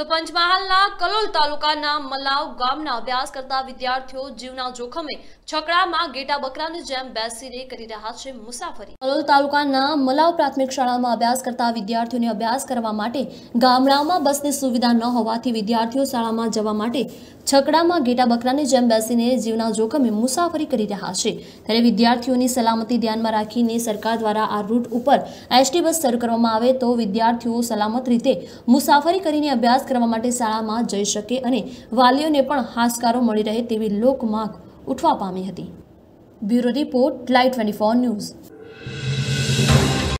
તો પંચમહાલના કલોલ તાલુકાના મલાવ ગામના અભ્યાસ કરતા વિદ્યાર્થીઓ જીવના જોખમે છકડામાં ગેટા બકરાની જેમ બેસીને કરી રહ્યા છે મુસાફરી કલોલ તાલુકાના મલાવ પ્રાથમિક શાળામાં અભ્યાસ કરતા વિદ્યાર્થીઓને અભ્યાસ કરવા માટે ગામડાઓમાં બસની સુવિધા ન હોવાથી વિદ્યાર્થીઓ શાળામાં જવા માટે છકડામાં ગેટા બકરાની જેમ બેસીને જીવના જોખમે મુસાફરી કરી રહ્યા છે ત્યારે વિદ્યાર્થીઓની સલામતી ધ્યાનમાં રાખીને સરકાર દ્વારા આ રૂટ ઉપર એસટી બસ શરૂ કરવામાં આવે તો વિદ્યાર્થીઓ સલામત રીતે મુસાફરી કરીને અભ્યાસ કરવા માટે શાળામાં જઈ શકે અને વાલીઓને પણ હાશકારો મળી રહે તેવી લોકમાંગ ઉઠવા પામી હતી bureau report live twenty news